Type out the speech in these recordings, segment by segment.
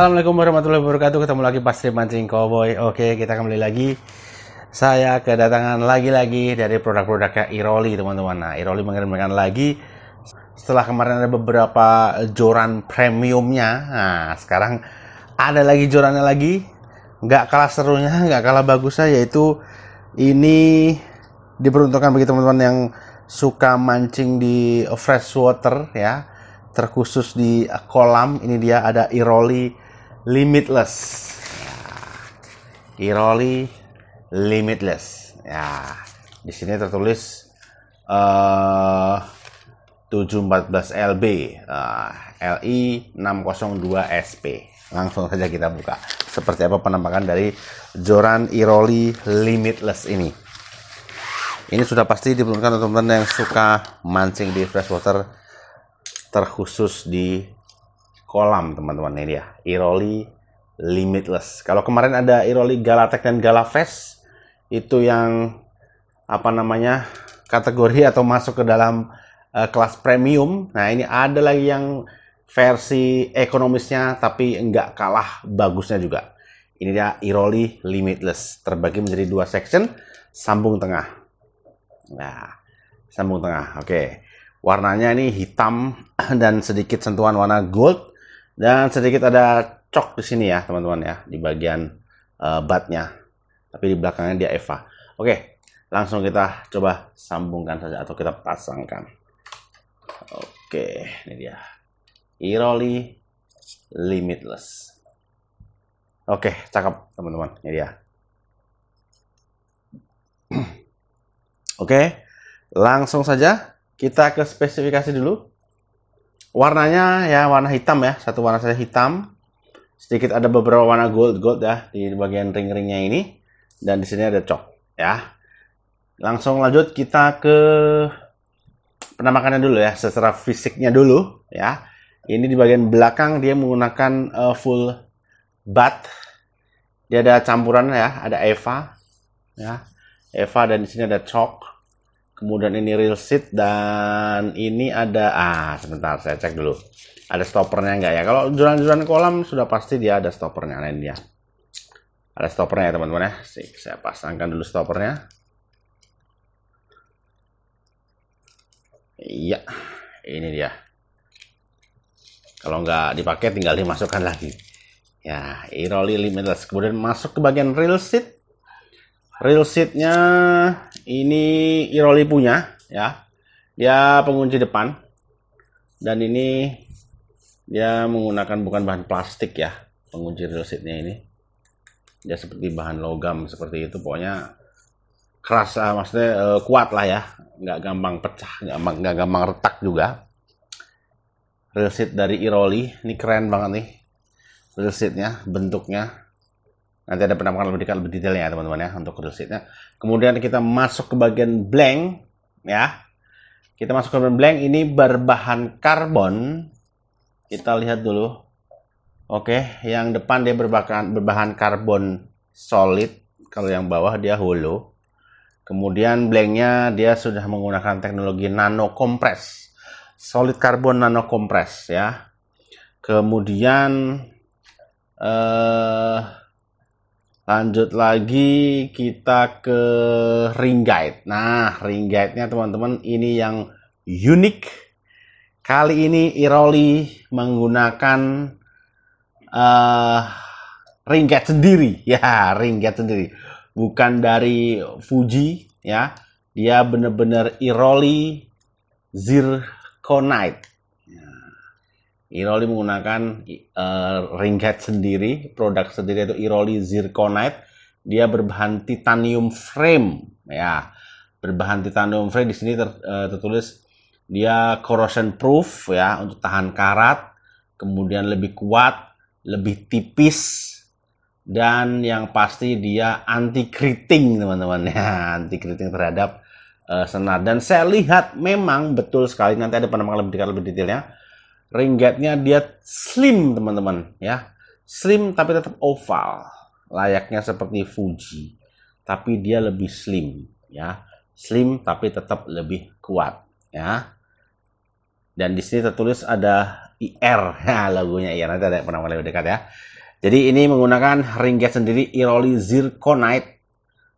Assalamualaikum warahmatullahi wabarakatuh. Ketemu lagi pasti mancing cowboy. Oke, kita kembali lagi. Saya kedatangan lagi-lagi dari produk-produknya Iroli, teman-teman. Nah, Iroli mengirimkan lagi setelah kemarin ada beberapa joran premiumnya. Nah, sekarang ada lagi jorannya lagi. Gak kalah serunya, gak kalah bagusnya, yaitu ini diperuntukkan bagi teman-teman yang suka mancing di freshwater ya terkhusus di kolam ini dia ada iroli limitless. Ya. Iroli limitless. Ya, di sini tertulis uh, 714LB uh, LI 602 SP. Langsung saja kita buka seperti apa penampakan dari Joran Iroli Limitless ini. Ini sudah pasti diperuntukkan teman-teman yang suka mancing di freshwater terkhusus di kolam teman-teman ini ya Iroli Limitless kalau kemarin ada Iroli Galatek dan Galafest itu yang apa namanya kategori atau masuk ke dalam uh, kelas premium nah ini ada lagi yang versi ekonomisnya tapi nggak kalah bagusnya juga ini dia Iroli Limitless terbagi menjadi dua section sambung tengah nah sambung tengah oke okay warnanya ini hitam dan sedikit sentuhan warna gold dan sedikit ada cok di sini ya, teman-teman ya, di bagian uh, batnya. Tapi di belakangnya dia Eva. Oke, langsung kita coba sambungkan saja atau kita pasangkan. Oke, ini dia. Iroli Limitless. Oke, cakep teman-teman. Ini dia. Oke, langsung saja kita ke spesifikasi dulu warnanya ya warna hitam ya satu warna saja hitam sedikit ada beberapa warna gold gold ya di bagian ring-ringnya ini dan di sini ada cok ya langsung lanjut kita ke penampakannya dulu ya secara fisiknya dulu ya ini di bagian belakang dia menggunakan uh, full bat dia ada campuran ya ada Eva ya Eva dan di sini ada cok kemudian ini real seat dan ini ada ah sebentar saya cek dulu ada stoppernya enggak ya kalau jualan-jualan kolam sudah pasti dia ada stoppernya lain dia ada stoppernya ya teman-teman ya Sik, saya pasangkan dulu stoppernya iya ini dia kalau nggak dipakai tinggal dimasukkan lagi ya e-rolly limitless kemudian masuk ke bagian real seat Real seatnya ini Iroli punya ya. Dia pengunci depan. Dan ini dia menggunakan bukan bahan plastik ya pengunci real seatnya ini. Ya seperti bahan logam seperti itu pokoknya keras lah, eh, maksudnya uh, kuat lah ya. nggak gampang pecah, nggak gampang, nggak gampang retak juga. Real seat dari Iroli, ini keren banget nih. Real seatnya bentuknya Nanti ada penampakan lebih dekat lebih detailnya ya teman-teman ya untuk real Kemudian kita masuk ke bagian blank ya. Kita masuk ke bagian blank ini berbahan karbon. Kita lihat dulu. Oke, yang depan dia berbahan berbahan karbon solid, kalau yang bawah dia hollow. Kemudian blanknya dia sudah menggunakan teknologi nano compress. Solid karbon nano compress ya. Kemudian eh Lanjut lagi kita ke ring guide. Nah, ring guide-nya teman-teman ini yang unik. Kali ini Iroli menggunakan uh, ring guide sendiri. Ya, ring guide sendiri. Bukan dari Fuji ya. Dia benar-benar Iroli Zirconite. Iroli menggunakan uh, eh, ringkat sendiri, produk sendiri itu Iroli Zirconite. Dia berbahan titanium frame, ya. Berbahan titanium frame di sini ter, uh, tertulis dia corrosion proof ya untuk tahan karat, kemudian lebih kuat, lebih tipis dan yang pasti dia anti keriting teman-teman ya, anti keriting terhadap uh, senar. Dan saya lihat memang betul sekali nanti ada penampakan lebih dekat lebih detailnya ringgitnya dia slim teman-teman ya. Slim tapi tetap oval. Layaknya seperti Fuji. Tapi dia lebih slim ya. Slim tapi tetap lebih kuat ya. Dan di sini tertulis ada IR. Nah, ya, lagunya IR nanti ada pernah lebih dekat ya. Jadi ini menggunakan ringgit sendiri Iroli Zirconite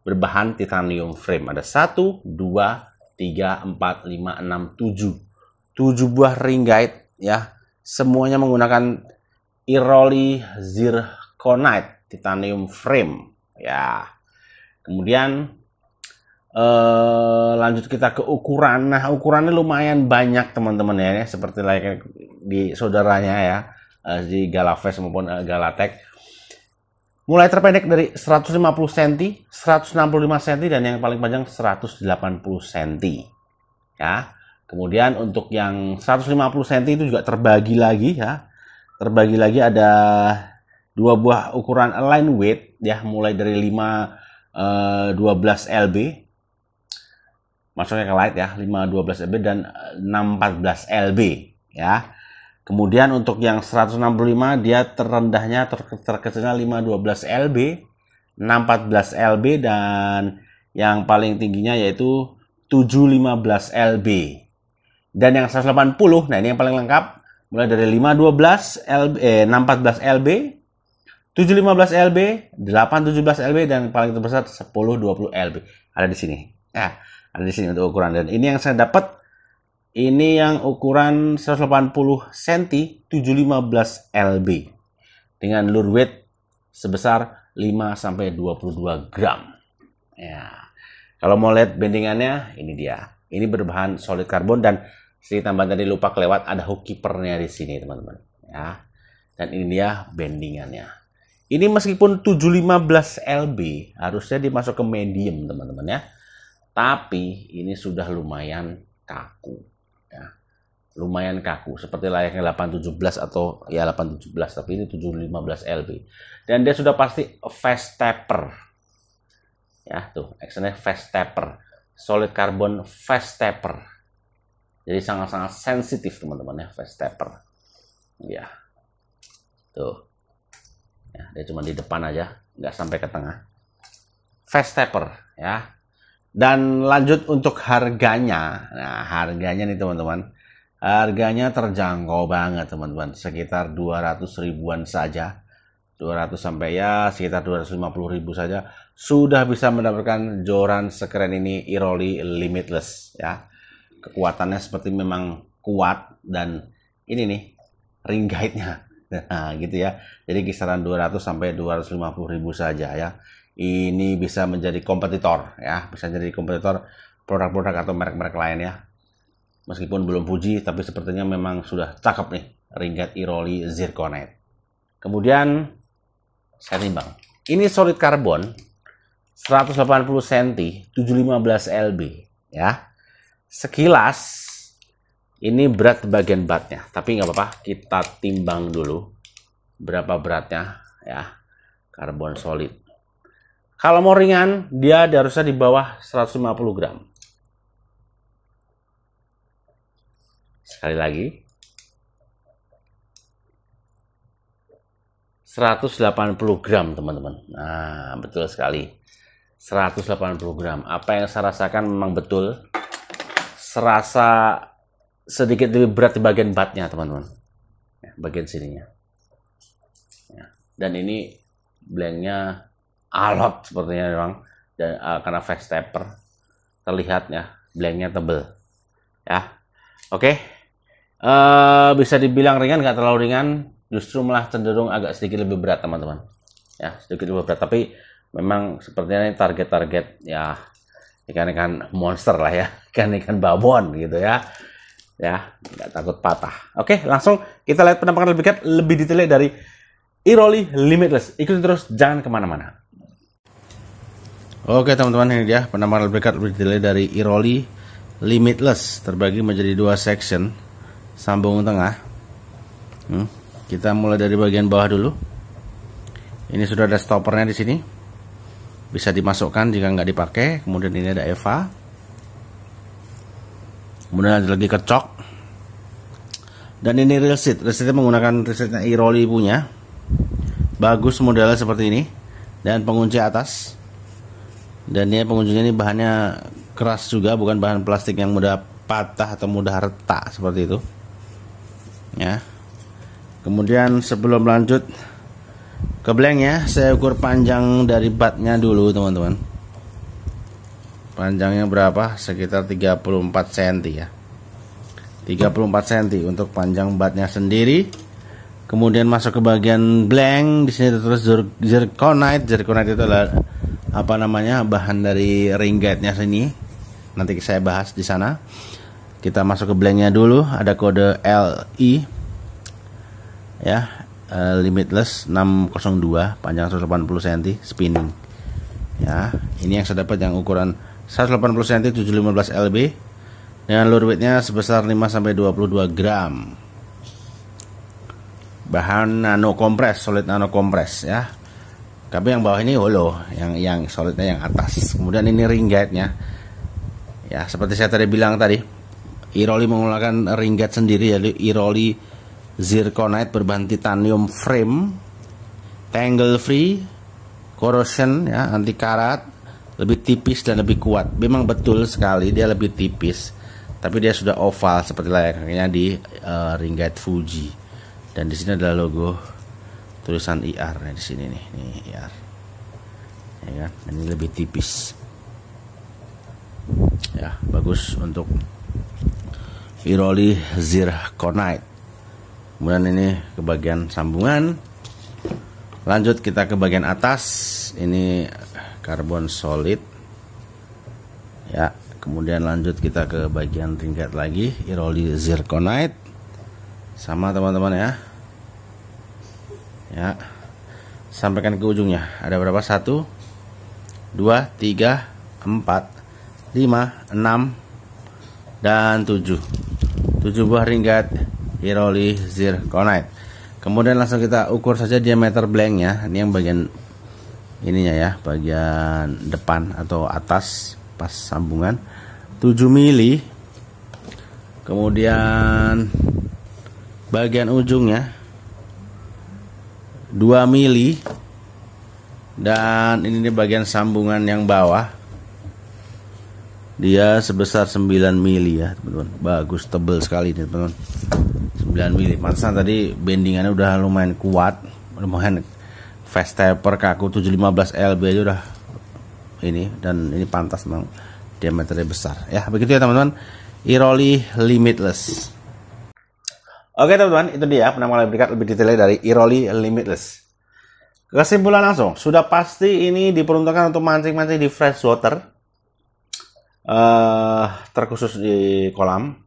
berbahan titanium frame. Ada 1, 2, 3, 4, 5, 6, 7. 7 buah ringgit ya semuanya menggunakan Iroli Zirconite titanium frame ya kemudian eh, lanjut kita ke ukuran nah ukurannya lumayan banyak teman-teman ya seperti like di saudaranya ya eh, di Galaves maupun eh, Galatek mulai terpendek dari 150 cm, 165 cm dan yang paling panjang 180 cm. Ya. Kemudian untuk yang 150 cm itu juga terbagi lagi ya. Terbagi lagi ada dua buah ukuran align weight ya mulai dari 5 12 LB masuknya ke light ya 5 12 LB dan 6 14 LB ya. Kemudian untuk yang 165 dia terendahnya ter terkecilnya 5 12 LB, 6 14 LB dan yang paling tingginya yaitu 7 15 LB dan yang 180, nah ini yang paling lengkap, mulai dari 512 LB, eh, 614 LB, 715 LB, 817 LB, dan paling terbesar 1020 LB. Ada di sini. Nah, ada di sini untuk ukuran. Dan ini yang saya dapat, ini yang ukuran 180 cm 715 LB dengan lure weight sebesar 5 sampai 22 gram. Ya. Kalau mau lihat bendingannya, ini dia. Ini berbahan solid karbon dan Sini tambahan tadi lupa kelewat ada hook keepernya di sini teman-teman ya. Dan ini dia bendingannya. Ini meskipun 715 LB harusnya dimasuk ke medium teman-teman ya. Tapi ini sudah lumayan kaku ya. Lumayan kaku seperti layaknya 817 atau ya 817 tapi ini 715 LB. Dan dia sudah pasti fast taper. Ya tuh, eksternal fast taper. Solid carbon fast taper jadi sangat-sangat sensitif teman-teman ya face taper Ya. Tuh. Ya, dia cuma di depan aja, nggak sampai ke tengah. face taper ya. Dan lanjut untuk harganya. Nah, harganya nih teman-teman. Harganya terjangkau banget teman-teman, sekitar 200 ribuan saja. 200 sampai ya sekitar 250 ribu saja sudah bisa mendapatkan joran sekeren ini Iroli Limitless ya kekuatannya seperti memang kuat dan ini nih ring guide-nya. Nah, gitu ya. Jadi kisaran 200 sampai 250 ribu saja ya. Ini bisa menjadi kompetitor ya, bisa jadi kompetitor produk-produk atau merek-merek lain ya. Meskipun belum puji, tapi sepertinya memang sudah cakep nih ring guide Iroli zirconet. Kemudian saya timbang. Ini solid karbon 180 cm 715 lb ya sekilas ini berat bagian batnya tapi nggak apa-apa, kita timbang dulu berapa beratnya ya. Karbon solid. Kalau mau ringan, dia harusnya di bawah 150 gram. Sekali lagi. 180 gram, teman-teman. Nah, betul sekali. 180 gram. Apa yang saya rasakan memang betul serasa sedikit lebih berat di bagian batnya teman-teman ya, bagian sininya ya. dan ini blanknya alot sepertinya memang dan uh, karena fast taper terlihat ya blanknya tebel ya oke okay. uh, eh, bisa dibilang ringan nggak terlalu ringan justru malah cenderung agak sedikit lebih berat teman-teman ya sedikit lebih berat tapi memang sepertinya ini target-target ya ikan-ikan monster lah ya, ikan-ikan babon gitu ya. Ya, nggak takut patah. Oke, langsung kita lihat penampakan lebih dekat, lebih detail dari Iroli Limitless. Ikuti terus, jangan kemana-mana. Oke teman-teman ini dia penampakan lebih dekat lebih detail dari Iroli Limitless terbagi menjadi dua section sambung tengah. Hmm, kita mulai dari bagian bawah dulu. Ini sudah ada stoppernya di sini bisa dimasukkan jika nggak dipakai kemudian ini ada Eva kemudian ada lagi kecok dan ini real seat real seatnya menggunakan real seatnya Iroli punya bagus modelnya seperti ini dan pengunci atas dan ini penguncinya ini bahannya keras juga bukan bahan plastik yang mudah patah atau mudah retak seperti itu ya kemudian sebelum lanjut kebleng ya saya ukur panjang dari batnya dulu teman-teman panjangnya berapa sekitar 34 cm ya 34 cm untuk panjang batnya sendiri kemudian masuk ke bagian blank di sini terus zirconite zirconite itu adalah apa namanya bahan dari ring guide nya sini nanti saya bahas di sana kita masuk ke blanknya dulu ada kode LI ya Eh, limitless 602 panjang 180 cm spinning ya ini yang saya dapat yang ukuran 180 cm 715 lb dengan lure weightnya sebesar 5 sampai 22 gram bahan nano kompres, solid nano kompres. ya tapi yang bawah ini hollow yang yang solidnya yang atas kemudian ini ring guide nya ya seperti saya tadi bilang tadi iroli menggunakan ring guide sendiri ya iroli zirconite berbahan titanium frame tangle free corrosion ya anti karat lebih tipis dan lebih kuat memang betul sekali dia lebih tipis tapi dia sudah oval seperti layaknya di uh, ringgit Fuji dan di sini adalah logo tulisan IR ya di sini nih ini IR ya kan ini lebih tipis ya bagus untuk Iroli Zirconite kemudian ini ke bagian sambungan lanjut kita ke bagian atas ini karbon solid ya kemudian lanjut kita ke bagian tingkat lagi iroli zirconite sama teman-teman ya ya sampaikan ke ujungnya ada berapa satu dua tiga empat lima enam dan tujuh tujuh buah ringkat Hiroli zirconite. Kemudian langsung kita ukur saja diameter blanknya. Ini yang bagian ininya ya, bagian depan atau atas pas sambungan 7 mili. Kemudian bagian ujungnya 2 mili dan ini di bagian sambungan yang bawah dia sebesar 9 mili ya teman-teman bagus tebel sekali ini teman-teman 9 mili pantesan tadi bendingannya udah lumayan kuat lumayan fast taper kaku 715 LB aja udah ini dan ini pantas memang diameternya besar ya begitu ya teman-teman Iroli Limitless Oke teman-teman itu dia penamaan berikut lebih detail dari Iroli Limitless Kesimpulan langsung, sudah pasti ini diperuntukkan untuk mancing-mancing di fresh water, uh, terkhusus di kolam,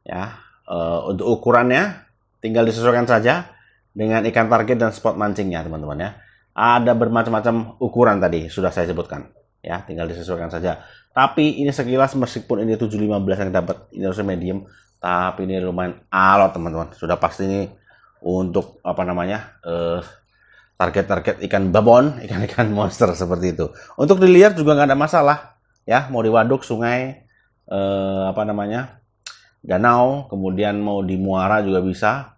ya Eh, untuk ukurannya tinggal disesuaikan saja dengan ikan target dan spot mancingnya teman-teman ya. Ada bermacam-macam ukuran tadi sudah saya sebutkan ya, tinggal disesuaikan saja. Tapi ini sekilas meskipun ini 715 yang dapat ini harusnya medium, tapi ini lumayan alot teman-teman. Sudah pasti ini untuk apa namanya? Uh, target-target ikan babon, ikan-ikan monster seperti itu. Untuk dilihat juga nggak ada masalah ya, mau di waduk, sungai, eh, apa namanya, danau, kemudian mau di muara juga bisa.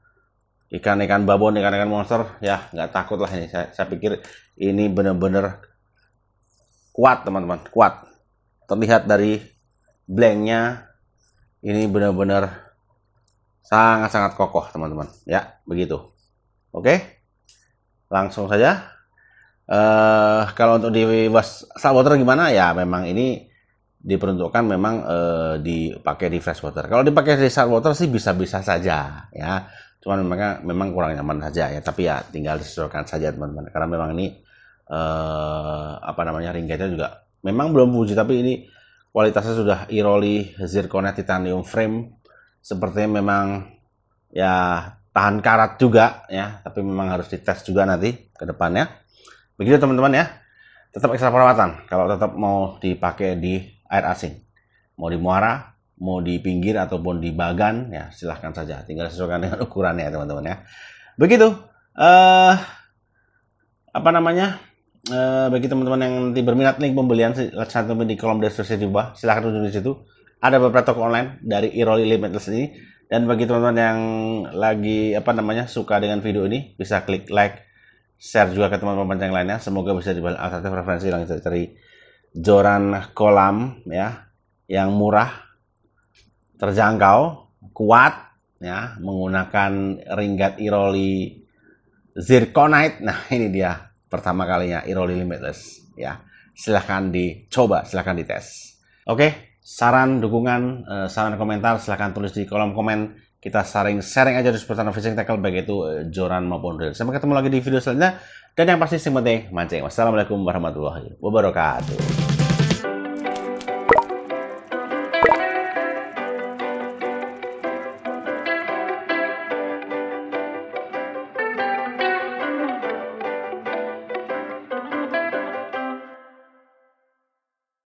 Ikan-ikan babon, ikan-ikan monster, ya nggak takut lah ini. Saya, saya pikir ini benar-benar kuat teman-teman, kuat. Terlihat dari blanknya, ini benar-benar sangat-sangat kokoh teman-teman. Ya, begitu. Oke, langsung saja. Uh, kalau untuk di bus saltwater gimana ya memang ini diperuntukkan memang e, dipakai di fresh water. Kalau dipakai di salt water sih bisa-bisa saja ya. Cuman memang memang kurang nyaman saja ya, tapi ya tinggal disesuaikan saja teman-teman. Karena memang ini e, apa namanya ringgitnya juga memang belum puji tapi ini kualitasnya sudah Iroli Zirconia Titanium Frame sepertinya memang ya tahan karat juga ya, tapi memang harus dites juga nanti ke depannya. Begitu teman-teman ya. Tetap ekstra perawatan kalau tetap mau dipakai di air asing Mau di muara, mau di pinggir ataupun di bagan, ya silahkan saja. Tinggal sesuaikan dengan ukurannya, ya, teman-teman ya. Begitu. Uh, apa namanya? Uh, bagi teman-teman yang nanti berminat nih pembelian satu-satu di kolom deskripsi di bawah, silahkan tunjuk di situ. Ada beberapa toko online dari Iroli Limitless ini. Dan bagi teman-teman yang lagi apa namanya suka dengan video ini, bisa klik like, share juga ke teman-teman yang lainnya. Semoga bisa dibalas alternatif referensi yang kita cari joran kolam ya yang murah terjangkau kuat ya menggunakan ringgat iroli zirconite nah ini dia pertama kalinya iroli limitless ya silahkan dicoba silahkan dites oke saran dukungan eh, saran komentar silahkan tulis di kolom komen kita sharing sharing aja di seputaran fishing tackle baik itu eh, joran maupun reel sampai ketemu lagi di video selanjutnya dan yang pasti sing penting mancing. Wassalamualaikum warahmatullahi wabarakatuh.